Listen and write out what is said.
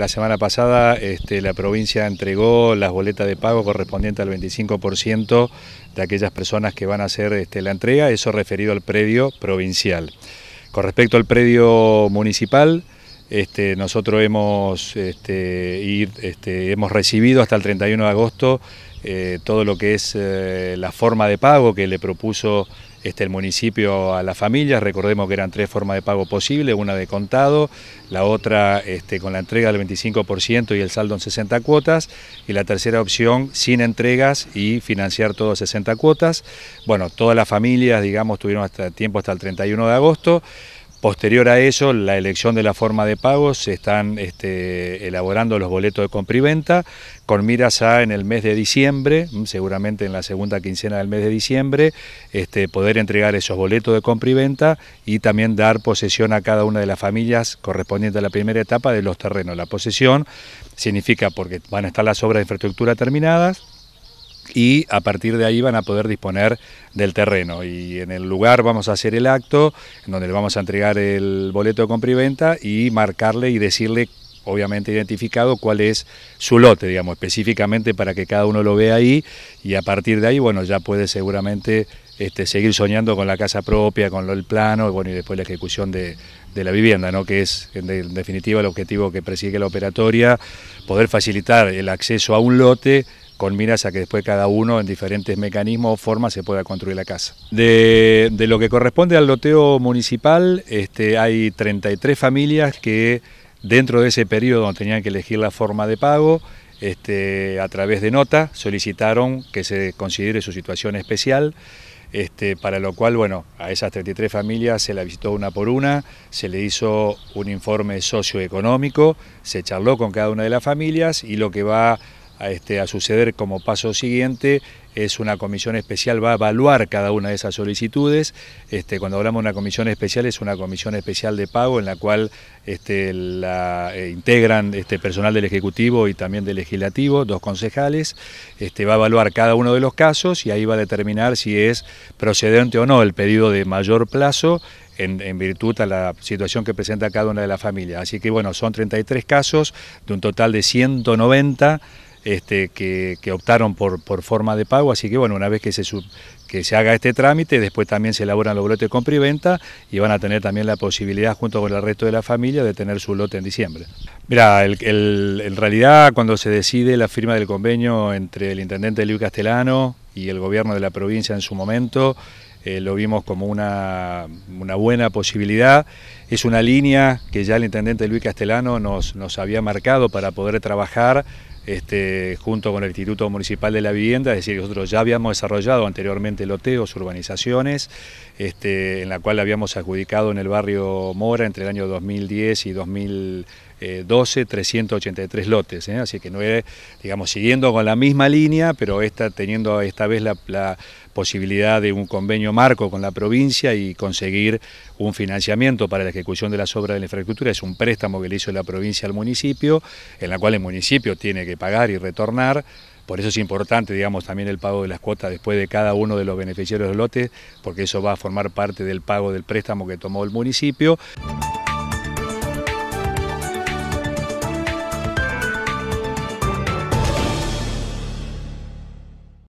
La semana pasada este, la provincia entregó las boletas de pago correspondientes al 25% de aquellas personas que van a hacer este, la entrega, eso referido al predio provincial. Con respecto al predio municipal, este, nosotros hemos, hemos recibido hasta el 31 de agosto eh, todo lo que es eh, la forma de pago que le propuso este, el municipio a las familias. Recordemos que eran tres formas de pago posibles, una de contado, la otra este, con la entrega del 25% y el saldo en 60 cuotas, y la tercera opción sin entregas y financiar todo 60 cuotas. Bueno, todas las familias, digamos, tuvieron hasta tiempo hasta el 31 de agosto. Posterior a eso, la elección de la forma de pago, se están este, elaborando los boletos de compra y venta, con miras a en el mes de diciembre, mm, seguramente en la segunda quincena del mes de diciembre, este, poder entregar esos boletos de compra y venta y también dar posesión a cada una de las familias correspondientes a la primera etapa de los terrenos. La posesión significa porque van a estar las obras de infraestructura terminadas, y a partir de ahí van a poder disponer del terreno. Y en el lugar vamos a hacer el acto, en donde le vamos a entregar el boleto de compra y venta y marcarle y decirle obviamente identificado cuál es su lote, digamos, específicamente para que cada uno lo vea ahí y a partir de ahí, bueno, ya puede seguramente este, seguir soñando con la casa propia, con el plano bueno, y después la ejecución de, de la vivienda, ¿no? que es en, en, definitiva el objetivo que persigue la operatoria, poder facilitar el acceso a un lote con miras a que después cada uno en diferentes mecanismos o formas se pueda construir la casa. De, lo que corresponde al loteo municipal, este, hay 33 familias que dentro de ese periodo tenían que elegir la forma de pago, este, a través de nota solicitaron que se considere su situación especial. Este, para lo cual, bueno, a esas 33 familias se la visitó una por una, se le hizo un informe socioeconómico, se charló con cada una de las familias y lo que va este, a, suceder como paso siguiente es una comisión especial, va a evaluar cada una de esas solicitudes. Este, cuando hablamos de una comisión especial, es una comisión especial de pago en la cual este, eh, integran este, personal del Ejecutivo y también del Legislativo, dos concejales. Este, va a evaluar cada uno de los casos y ahí va a determinar si es procedente o no el pedido de mayor plazo en, en, virtud a la situación que presenta cada una de las familias. Así que bueno, son 33 casos de un total de 190 este, que, optaron por, por forma de pago, así que bueno, una vez que se, que se haga este trámite, después también se elaboran los lotes de compra y van a tener también la posibilidad, junto con el resto de la familia, de tener su lote en diciembre. Mira, en realidad cuando se decide la firma del convenio entre el intendente Luis Castellano y el gobierno de la provincia en su momento, eh, lo vimos como una, buena posibilidad. Es una línea que ya el intendente Luis Castellano nos, nos había marcado para poder trabajar este, junto con el Instituto Municipal de la Vivienda, es decir, nosotros ya habíamos desarrollado anteriormente loteos, urbanizaciones, este, en la cual habíamos adjudicado en el barrio Mora entre el año 2010 y 2020 12.383 12, 383 lotes, ¿eh? así que no es, digamos, siguiendo con la misma línea, pero esta, teniendo esta vez la, posibilidad de un convenio marco con la provincia y conseguir un financiamiento para la ejecución de las obras de la infraestructura, es un préstamo que le hizo la provincia al municipio, en la cual el municipio tiene que pagar y retornar, por eso es importante, digamos, también el pago de las cuotas después de cada uno de los beneficiarios los lotes, porque eso va a formar parte del pago del préstamo que tomó el municipio.